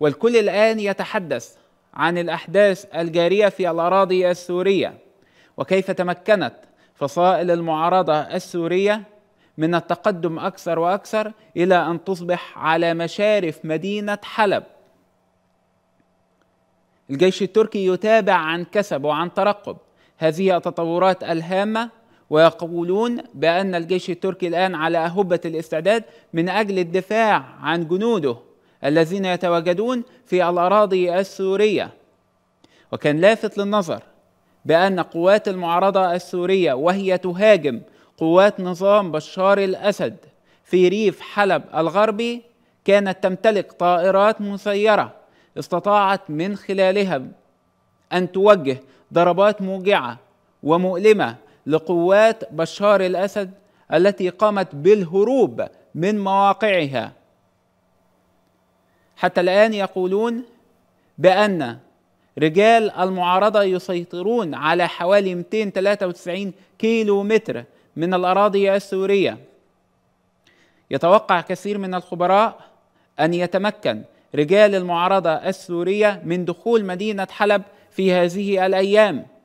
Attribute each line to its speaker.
Speaker 1: والكل الان يتحدث عن الاحداث الجاريه في الاراضي السوريه وكيف تمكنت فصائل المعارضه السوريه من التقدم اكثر واكثر الى ان تصبح على مشارف مدينه حلب الجيش التركي يتابع عن كسب وعن ترقب هذه التطورات الهامه ويقولون بان الجيش التركي الان على أهبة الاستعداد من اجل الدفاع عن جنوده الذين يتواجدون في الاراضي السوريه وكان لافت للنظر بان قوات المعارضه السوريه وهي تهاجم قوات نظام بشار الاسد في ريف حلب الغربي كانت تمتلك طائرات مسيره استطاعت من خلالها ان توجه ضربات موجعه ومؤلمه لقوات بشار الاسد التي قامت بالهروب من مواقعها حتى الآن يقولون بأن رجال المعارضة يسيطرون على حوالي 293 كيلو متر من الأراضي السورية يتوقع كثير من الخبراء أن يتمكن رجال المعارضة السورية من دخول مدينة حلب في هذه الأيام